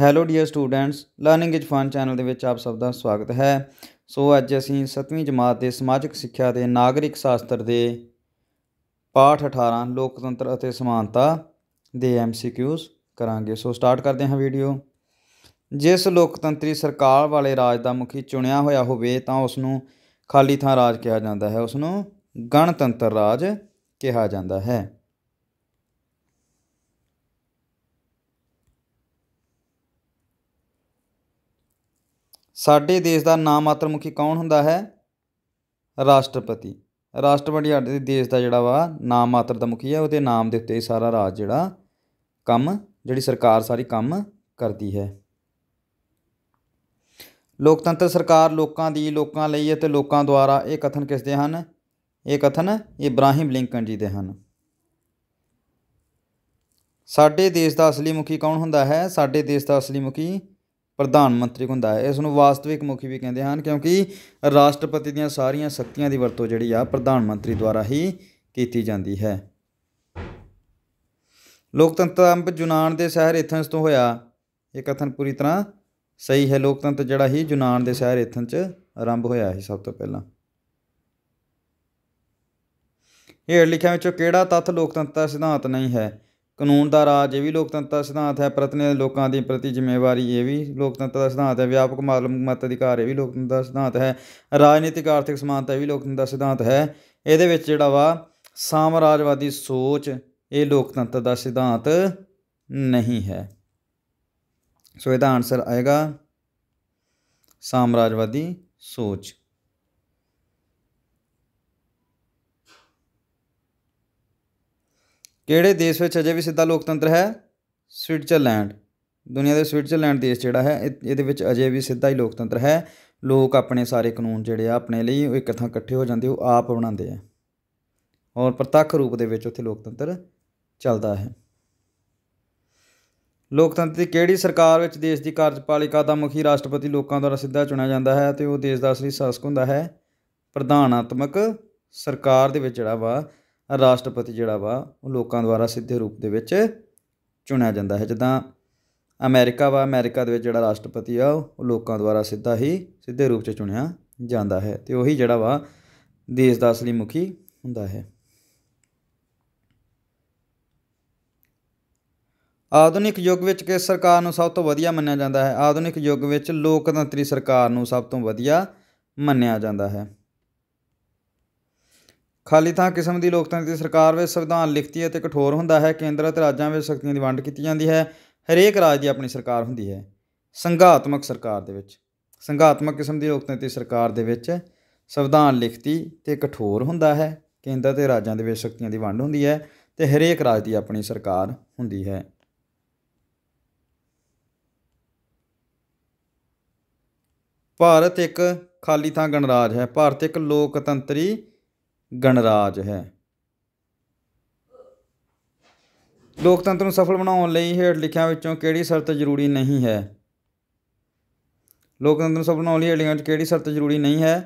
hello dear students learning is fun channel ਦੇ ਵਿੱਚ ਆਪ ਸਭ ਦਾ ਸਵਾਗਤ ਹੈ ਸੋ ਅੱਜ ਅਸੀਂ 7ਵੀਂ ਜਮਾਤ ਦੇ ਸਮਾਜਿਕ ਸਿੱਖਿਆ ਦੇ ਨਾਗਰਿਕ ਸ਼ਾਸਤਰ ਦੇ ਪਾਠ 18 ਲੋਕਤੰਤਰ ਅਤੇ ਸਮਾਨਤਾ ਦੇ ਐਮਸੀਕਿਊਜ਼ ਕਰਾਂਗੇ ਸੋ ਸਟਾਰਟ ਕਰਦੇ ਹਾਂ ਵੀਡੀਓ ਜਿਸ ਲੋਕਤੰਤਰੀ ਸਰਕਾਰ ਵਾਲੇ ਰਾਜ ਦਾ ਮੁਖੀ ਚੁਣਿਆ ਹੋਇਆ ਹੋਵੇ ਤਾਂ ਉਸ ਨੂੰ ਖਾਲੀ ਥਾਂ ਰਾਜ ਕਿਹਾ ਜਾਂਦਾ ਹੈ ਉਸ ਨੂੰ ਗਣਤੰਤਰ ਰਾਜ ਕਿਹਾ ਜਾਂਦਾ ਹੈ ਸਾਡੇ ਦੇਸ਼ ਦਾ ਨਾ ਮਾਤਰ ਮੁਖੀ ਕੌਣ ਹੁੰਦਾ ਹੈ ਰਾਸ਼ਟਰਪਤੀ ਰਾਸ਼ਟਰਪਤੀ ਸਾਡੇ ਦੇਸ਼ ਦਾ ਜਿਹੜਾ ਵਾ ਨਾ ਮਾਤਰ ਦਾ ਮੁਖੀ ਹੈ ਉਹਦੇ ਨਾਮ ਦੇ ਉੱਤੇ ਸਾਰਾ ਰਾਜ ਜਿਹੜਾ ਕੰਮ ਜਿਹੜੀ ਸਰਕਾਰ ਸਾਰੀ ਕੰਮ ਕਰਦੀ ਹੈ ਲੋਕਤੰਤਰ ਸਰਕਾਰ ਲੋਕਾਂ ਦੀ ਲੋਕਾਂ ਲਈ ਹੈ ਤੇ ਲੋਕਾਂ ਦੁਆਰਾ ਇਹ ਕਥਨ ਕਿਸ ਦੇ ਹਨ ਇਹ ਕਥਨ ਇਬਰਾਹਿਮ ਲਿੰਕਨ ਜੀ ਦੇ ਹਨ ਸਾਡੇ ਦੇਸ਼ ਦਾ ਅਸਲੀ ਮੁਖੀ ਕੌਣ ਹੁੰਦਾ ਹੈ ਸਾਡੇ ਦੇਸ਼ ਦਾ ਅਸਲੀ ਮੁਖੀ ਪ੍ਰਧਾਨ ਮੰਤਰੀ ਹੁੰਦਾ ਹੈ ਇਸ ਨੂੰ ਵਾਸਤਵਿਕ ਮੁਖੀ ਵੀ ਕਹਿੰਦੇ ਹਨ ਕਿਉਂਕਿ ਰਾਸ਼ਟਰਪਤੀ ਦੀਆਂ ਸਾਰੀਆਂ ਸ਼ਕਤੀਆਂ ਦੀ ਵਰਤੋਂ ਜਿਹੜੀ ਆ ਪ੍ਰਧਾਨ ਮੰਤਰੀ ਦੁਆਰਾ ਹੀ ਕੀਤੀ ਜਾਂਦੀ ਹੈ ਲੋਕਤੰਤਰ ਅੰਬ ਜੁਨਾਨ ਦੇ ਸ਼ਹਿਰ ਇਥਨਸ ਤੋਂ ਹੋਇਆ ਇਹ ਕਥਨ ਪੂਰੀ ਤਰ੍ਹਾਂ ਸਹੀ ਹੈ ਲੋਕਤੰਤਰ ਜਿਹੜਾ ਹੀ ਜੁਨਾਨ ਦੇ ਸ਼ਹਿਰ ਇਥਨ 'ਚ ਆਰੰਭ ਹੋਇਆ ਸੀ ਸਭ ਤੋਂ ਪਹਿਲਾਂ ਇਹ ਲਿਖਿਆ ਵਿੱਚੋਂ ਕਿਹੜਾ ਤੱਥ ਲੋਕਤੰਤਰ ਸਿਧਾਂਤ ਨਹੀਂ ਹੈ ਕਾਨੂੰਨ ਦਾ ਰਾਜ ਇਹ ਵੀ ਲੋਕਤੰਤਰ ਦਾ ਸਿਧਾਂਤ ਹੈ ਪ੍ਰਤੀਨਿਧ ਲੋਕਾਂ ਦੀ ਪ੍ਰਤੀ ਜ਼ਿੰਮੇਵਾਰੀ ਇਹ ਵੀ ਲੋਕਤੰਤਰ ਦਾ ਸਿਧਾਂਤ ਹੈ ਵਿਆਪਕ ਮਾਲਮਤ ਅਧਿਕਾਰ ਇਹ ਵੀ ਲੋਕਤੰਤਰ ਦਾ ਸਿਧਾਂਤ ਹੈ ਰਾਜਨੀਤਿਕ ਆਰਥਿਕ ਸਮਾਨਤਾ ਇਹ ਵੀ ਲੋਕਤੰਤਰ ਦਾ ਸਿਧਾਂਤ ਹੈ ਇਹਦੇ ਵਿੱਚ ਜਿਹੜਾ ਵਾ ਸਾਮਰਾਜਵਾਦੀ ਸੋਚ ਇਹ ਲੋਕਤੰਤਰ ਦਾ ਸਿਧਾਂਤ ਨਹੀਂ ਹੈ ਸੋ ਇਹਦਾ ਆਨਸਰ ਆਏਗਾ ਸਾਮਰਾਜਵਾਦੀ ਸੋਚ ਕਿਹੜੇ ਦੇਸ਼ ਵਿੱਚ ਅਜੇ ਵੀ ਸਿੱਧਾ ਲੋਕਤੰਤਰ ਹੈ ਸਵਿਟਜ਼ਰਲੈਂਡ ਦੁਨੀਆ ਦੇ ਸਵਿਟਜ਼ਰਲੈਂਡ ਦੇਸ਼ ਜਿਹੜਾ ਹੈ ਇਹਦੇ ਵਿੱਚ ਅਜੇ ਵੀ ਸਿੱਧਾ ਹੀ ਲੋਕਤੰਤਰ ਹੈ ਲੋਕ ਆਪਣੇ ਸਾਰੇ ਕਾਨੂੰਨ ਜਿਹੜੇ ਆ ਆਪਣੇ ਲਈ ਉਹ ਇੱਕ ਥਾਂ ਇਕੱਠੇ ਹੋ ਜਾਂਦੇ ਉਹ ਆਪ ਬਣਾਉਂਦੇ ਆ ਔਰ ਪ੍ਰਤੱਖ ਰੂਪ ਦੇ ਵਿੱਚ ਉੱਥੇ ਲੋਕਤੰਤਰ ਚੱਲਦਾ ਹੈ ਲੋਕਤੰਤਰ ਦੀ ਕਿਹੜੀ ਸਰਕਾਰ ਵਿੱਚ ਦੇਸ਼ ਦੀ ਕਾਰਜਪਾਲਿਕਾ ਦਾ ਮੁਖੀ ਰਾਸ਼ਟਰਪਤੀ ਲੋਕਾਂ ਦੁਆਰਾ ਸਿੱਧਾ ਚੁਣਿਆ ਜਾਂਦਾ ਹੈ ਤੇ ਉਹ ਦੇਸ਼ ਦਾ ਅਸਲੀ ਸ਼ਾਸਕ ਹੁੰਦਾ ਹੈ ਪ੍ਰਧਾਨਾਤਮਕ ਸਰਕਾਰ ਦੇ ਵਿੱਚ ਜਿਹੜਾ ਵਾ ਰਾਸ਼ਟਰਪਤੀ ਜਿਹੜਾ ਵਾ ਉਹ ਲੋਕਾਂ ਦੁਆਰਾ ਸਿੱਧੇ ਰੂਪ ਦੇ ਵਿੱਚ ਚੁਣਿਆ ਜਾਂਦਾ ਹੈ ਜਿੱਦਾਂ ਅਮਰੀਕਾ ਵਾ ਅਮਰੀਕਾ ਦੇ ਵਿੱਚ ਜਿਹੜਾ ਰਾਸ਼ਟਰਪਤੀ ਆ ਉਹ ਲੋਕਾਂ ਦੁਆਰਾ ਸਿੱਧਾ ਹੀ ਸਿੱਧੇ ਰੂਪ 'ਚ ਚੁਣਿਆ ਜਾਂਦਾ ਹੈ ਤੇ ਉਹੀ ਜਿਹੜਾ ਵਾ ਦੇਸ਼ ਦਾ ਅਸਲੀ ਮੁਖੀ ਹੁੰਦਾ ਹੈ ਆਧੁਨਿਕ ਯੁੱਗ ਵਿੱਚ ਕਿਸ ਸਰਕਾਰ ਨੂੰ ਸਭ ਤੋਂ ਵਧੀਆ ਮੰਨਿਆ ਜਾਂਦਾ ਹੈ ਆਧੁਨਿਕ ਯੁੱਗ ਵਿੱਚ ਲੋਕਤੰਤਰੀ ਸਰਕਾਰ ਨੂੰ ਸਭ ਤੋਂ ਵਧੀਆ ਮੰਨਿਆ ਜਾਂਦਾ ਹੈ ਖਾਲੀ ਥਾਂ ਕਿਸਮ ਦੀ ਲੋਕਤੰਤਰੀ ਸਰਕਾਰ ਵਿੱਚ ਸੰਵਿਧਾਨ ਲਿਖਤੀ ਅਤੇ ਕਠੋਰ ਹੁੰਦਾ ਹੈ ਕੇਂਦਰ ਅਤੇ ਰਾਜਾਂ ਵਿੱਚ ਸ਼ਕਤੀਆਂ ਦੀ ਵੰਡ ਕੀਤੀ ਜਾਂਦੀ ਹੈ ਹਰੇਕ ਰਾਜ ਦੀ ਆਪਣੀ ਸਰਕਾਰ ਹੁੰਦੀ ਹੈ ਸੰਘਾਤਮਕ ਸਰਕਾਰ ਦੇ ਵਿੱਚ ਸੰਘਾਤਮਕ ਕਿਸਮ ਦੀ ਲੋਕਤੰਤਰੀ ਸਰਕਾਰ ਦੇ ਵਿੱਚ ਸੰਵਿਧਾਨ ਲਿਖਤੀ ਤੇ ਕਠੋਰ ਹੁੰਦਾ ਹੈ ਕੇਂਦਰ ਤੇ ਰਾਜਾਂ ਦੇ ਵਿੱਚ ਸ਼ਕਤੀਆਂ ਦੀ ਵੰਡ ਹੁੰਦੀ ਹੈ ਤੇ ਹਰੇਕ ਰਾਜ ਦੀ ਆਪਣੀ ਸਰਕਾਰ ਹੁੰਦੀ ਹੈ ਭਾਰਤ ਇੱਕ ਖਾਲੀ ਥਾਂ ਗਣਰਾਜ ਹੈ ਭਾਰਤ ਇੱਕ ਲੋਕਤੰਤਰੀ ਗਣਰਾਜ ਹੈ ਲੋਕਤੰਤਰ ਨੂੰ ਸਫਲ ਬਣਾਉਣ ਲਈ ਹੇਠ ਲਿਖਿਆਂ ਵਿੱਚੋਂ ਕਿਹੜੀ ਸ਼ਰਤ ਜ਼ਰੂਰੀ ਨਹੀਂ ਹੈ ਲੋਕਤੰਤਰ ਨੂੰ ਸਫਲ ਬਣਾਉਣ ਲਈ ਹੇਠ ਲਿਖਿਆਂ ਵਿੱਚ ਕਿਹੜੀ ਸ਼ਰਤ ਜ਼ਰੂਰੀ ਨਹੀਂ ਹੈ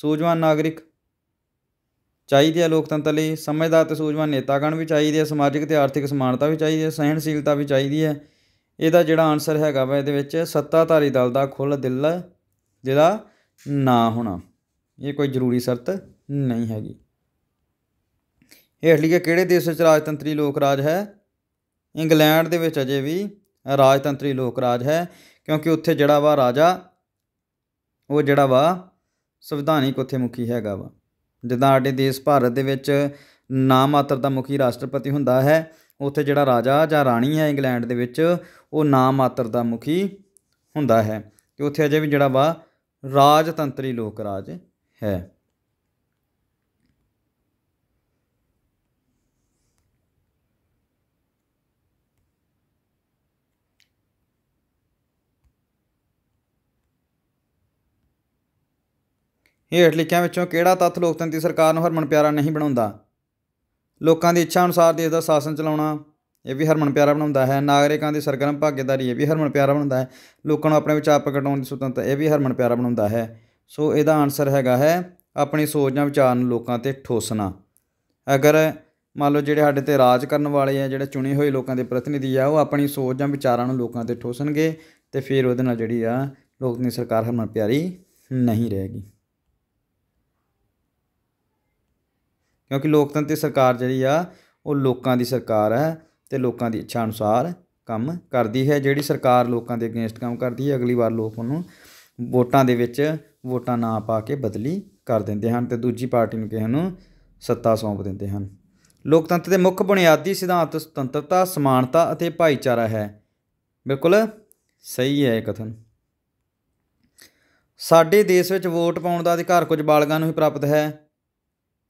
ਸੂਝਵਾਨ ਨਾਗਰਿਕ ਚਾਹੀਦੇ ਆ ਲੋਕਤੰਤਰ ਲਈ ਸਮਝਦਾਰ ਤੇ ਸੂਝਵਾਨ ਨੇਤਾਗਣ ਵੀ ਚਾਹੀਦੇ ਆ ਸਮਾਜਿਕ ਤੇ ਆਰਥਿਕ ਸਮਾਨਤਾ ਵੀ ਚਾਹੀਦੀ ਹੈ ਸਹਿਣਸ਼ੀਲਤਾ ਵੀ ਚਾਹੀਦੀ ਹੈ ਇਹਦਾ ਜਿਹੜਾ ਆਨਸਰ ਹੈਗਾ ਵਾ ਇਹਦੇ ਵਿੱਚ ਸੱਤਾਧਾਰੀ ਦਲ ਦਾ ਖੁੱਲ ਦਿਲ ਜਿਹੜਾ ਨਾ ਹੋਣਾ ਇਹ ਕੋਈ ਜ਼ਰੂਰੀ ਸ਼ਰਤ ਨਹੀਂ ਹੈਗੀ ਹੇਠਲੀ ਕਿਹੜੇ ਦੇਸ਼ ਵਿੱਚ ਰਾਜਤੰਤਰੀ ਲੋਕ ਰਾਜ ਹੈ ਇੰਗਲੈਂਡ ਦੇ ਵਿੱਚ ਅਜੇ ਵੀ ਰਾਜਤੰਤਰੀ ਲੋਕ ਰਾਜ ਹੈ ਕਿਉਂਕਿ ਉੱਥੇ ਜਿਹੜਾ ਵਾ ਰਾਜਾ ਉਹ ਜਿਹੜਾ ਵਾ ਸੰਵਿਧਾਨਿਕ ਉੱਥੇ ਮੁਖੀ ਹੈਗਾ ਵਾ ਜਿੱਦਾਂ ਸਾਡੇ ਦੇਸ਼ ਭਾਰਤ ਦੇ ਵਿੱਚ ਨਾ ਮਾਤਰ ਦਾ ਮੁਖੀ ਰਾਸ਼ਟਰਪਤੀ ਹੁੰਦਾ ਹੈ ਉੱਥੇ ਜਿਹੜਾ ਰਾਜਾ ਜਾਂ ਰਾਣੀ ਹੈ ਇੰਗਲੈਂਡ ਦੇ ਵਿੱਚ ਉਹ ਨਾ ਮਾਤਰ ਦਾ ਮੁਖੀ ਹੁੰਦਾ ਹੈ ਤੇ ਉੱਥੇ ਅਜੇ ਵੀ ਜਿਹੜਾ ਵਾ ਰਾਜਤੰਤਰੀ ਲੋਕ ਰਾਜ ਹੈ ਹੇਠ ਲਿਖਿਆਂ ਵਿੱਚੋਂ ਕਿਹੜਾ ਤੱਤ ਲੋਕਤੰਤਰੀ ਸਰਕਾਰ ਨੂੰ ਹਰਮਨ ਪਿਆਰਾ ਨਹੀਂ ਬਣਾਉਂਦਾ ਲੋਕਾਂ ਦੀ ਇੱਛਾ ਅਨੁਸਾਰ ਦੇਸ਼ ਦਾ ਸ਼ਾਸਨ ਚਲਾਉਣਾ ਇਹ ਵੀ ਹਰਮਨ ਪਿਆਰਾ ਬਣਾਉਂਦਾ ਹੈ ਨਾਗਰਿਕਾਂ ਦੀ ਸਰਗਰਮ ਭਾਗੀਦਾਰੀ ਇਹ ਵੀ ਹਰਮਨ ਪਿਆਰਾ ਬਣਾਉਂਦਾ ਹੈ ਲੋਕਾਂ ਨੂੰ ਆਪਣੇ ਵਿਚਾਰ ਪ੍ਰਗਟਾਉਣ ਦੀ ਸੁਤੰਤਰਤਾ ਇਹ ਵੀ ਹਰਮਨ ਪਿਆਰਾ ਬਣਾਉਂਦਾ ਹੈ ਸੋ ਇਹਦਾ ਆਨਸਰ ਹੈਗਾ ਹੈ ਆਪਣੀ ਸੋਚ ਜਾਂ ਵਿਚਾਰ ਨੂੰ ਲੋਕਾਂ ਤੇ ਠੋਸਣਾ ਅਗਰ ਮੰਨ ਲਓ ਜਿਹੜੇ ਸਾਡੇ ਤੇ ਰਾਜ ਕਰਨ ਵਾਲੇ ਆ ਜਿਹੜੇ ਚੁਣੇ ਹੋਏ ਲੋਕਾਂ ਦੇ ਪ੍ਰਤੀਨਿਧੀ ਆ ਉਹ ਆਪਣੀ ਸੋਚ ਜਾਂ ਵਿਚਾਰਾਂ ਨੂੰ ਲੋਕਾਂ ਤੇ ਠੋਸਣਗੇ ਤੇ ਫਿਰ ਉਹਦੇ ਨਾਲ ਜਿਹੜੀ ਆ ਲੋਕਤੰਤਰੀ ਸਰਕਾਰ ਹਰਮਨ ਪਿਆਰੀ ਨਹੀਂ ਰਹੇਗੀ ਕਿਉਂਕਿ ਲੋਕਤੰਤਰੀ ਸਰਕਾਰ ਜਿਹੜੀ ਆ ਉਹ ਲੋਕਾਂ ਦੀ ਸਰਕਾਰ ਹੈ ਤੇ ਲੋਕਾਂ ਦੀ ਇੱਛਾ ਅਨੁਸਾਰ ਕੰਮ ਕਰਦੀ ਹੈ ਜਿਹੜੀ ਸਰਕਾਰ ਲੋਕਾਂ ਦੇ ਅਗੇਂਸਟ ਕੰਮ ਕਰਦੀ ਹੈ ਅਗਲੀ ਵਾਰ ਲੋਕ ਉਹਨੂੰ ਵੋਟਾਂ ਦੇ ਵਿੱਚ ਵੋਟਾਂ ਨਾ ਪਾ ਕੇ ਬਦਲੀ ਕਰ ਦਿੰਦੇ ਹਨ ਤੇ ਦੂਜੀ ਪਾਰਟੀ ਨੂੰ ਕਿਹਨੂੰ ਸੱਤਾ ਸੌਂਪ ਦਿੰਦੇ ਹਨ ਲੋਕਤੰਤਰ ਦੇ ਮੁੱਖ ਬੁਨਿਆਦੀ ਸਿਧਾਂਤ ਸੁਤੰਤਰਤਾ ਸਮਾਨਤਾ ਅਤੇ ਭਾਈਚਾਰਾ ਹੈ ਬਿਲਕੁਲ ਸਹੀ ਹੈ ਇਹ ਕਥਨ ਸਾਡੇ ਦੇਸ਼ ਵਿੱਚ ਵੋਟ ਪਾਉਣ ਦਾ ਅਧਿਕਾਰ ਕੁਝ ਬਾਲਗਾਂ ਨੂੰ ਹੀ ਪ੍ਰਾਪਤ ਹੈ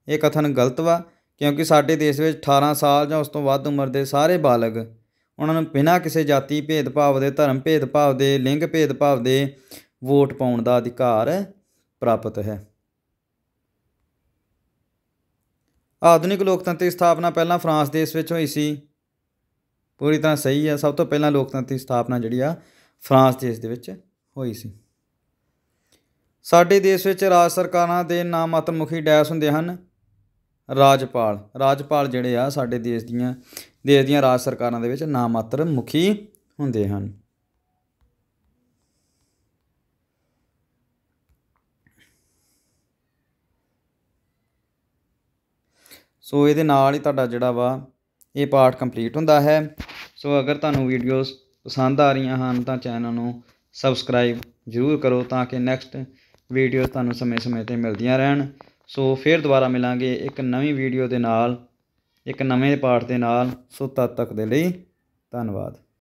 ਇਹ ਕਥਨ ਗਲਤ ਵਾ ਕਿਉਂਕਿ ਸਾਡੇ ਦੇਸ਼ ਵਿੱਚ 18 ਸਾਲ ਜਾਂ ਉਸ ਤੋਂ ਵੱਧ ਉਮਰ ਦੇ ਸਾਰੇ ਬਾਲਗ ਉਹਨਾਂ ਨੂੰ ਬਿਨਾਂ ਕਿਸੇ ਜਾਤੀ ਭੇਦਭਾਵ ਦੇ ਧਰਮ ਭੇਦਭਾਵ ਦੇ ਲਿੰਗ ਭੇਦਭਾਵ ਦੇ ਵੋਟ ਪਾਉਣ ਦਾ ਅਧਿਕਾਰ ਪ੍ਰਾਪਤ ਹੈ ਆਧੁਨਿਕ ਲੋਕਤੰਤਰ ਦੀ ਸਥਾਪਨਾ ਪਹਿਲਾਂ ਫਰਾਂਸ ਦੇਸ਼ ਵਿੱਚ ਹੋਈ ਸੀ ਪੂਰੀ ਤਰ੍ਹਾਂ ਸਹੀ ਹੈ ਸਭ ਤੋਂ ਪਹਿਲਾਂ ਲੋਕਤੰਤਰ ਦੀ ਸਥਾਪਨਾ ਜਿਹੜੀ ਆ ਫਰਾਂਸ ਦੇਸ਼ ਦੇ ਵਿੱਚ ਹੋਈ ਸੀ ਸਾਡੇ ਦੇਸ਼ ਵਿੱਚ ਰਾਜ ਸਰਕਾਰਾਂ ਦੇ ਨਾਮ ਮੁਖੀ ਡੈਸ ਹੁੰਦੇ ਹਨ ਰਾਜਪਾਲ ਰਾਜਪਾਲ ਜਿਹੜੇ ਆ ਸਾਡੇ ਦੇਸ਼ ਦੀਆਂ ਦੇਸ਼ ਦੀਆਂ ਰਾਜ ਸਰਕਾਰਾਂ ਦੇ ਵਿੱਚ ਨਾ ਮਾਤਰ ਮੁਖੀ ਹੁੰਦੇ ਹਨ ਸੋ ਇਹਦੇ ਨਾਲ ਹੀ ਤੁਹਾਡਾ ਜਿਹੜਾ ਵਾ ਇਹ ਪਾਰਟ ਕੰਪਲੀਟ ਹੁੰਦਾ ਹੈ ਸੋ ਅਗਰ ਤੁਹਾਨੂੰ ਵੀਡੀਓਜ਼ ਪਸੰਦ ਆ ਰਹੀਆਂ ਹਨ ਤਾਂ ਚੈਨਲ ਨੂੰ ਸਬਸਕ੍ਰਾਈਬ ਜ਼ਰੂਰ ਕਰੋ ਤਾਂ ਕਿ ਨੈਕਸਟ ਵੀਡੀਓ ਤੁਹਾਨੂੰ ਸਮੇਂ-ਸਮੇਂ ਤੇ ਮਿਲਦੀਆਂ ਰਹਿਣ ਸੋ ਫਿਰ ਦੁਬਾਰਾ ਮਿਲਾਂਗੇ ਇੱਕ ਨਵੀਂ ਵੀਡੀਓ ਦੇ ਨਾਲ ਇੱਕ ਨਵੇਂ ਪਾਠ ਦੇ ਨਾਲ ਸੋ ਤਦ ਤੱਕ ਦੇ ਲਈ ਧੰਨਵਾਦ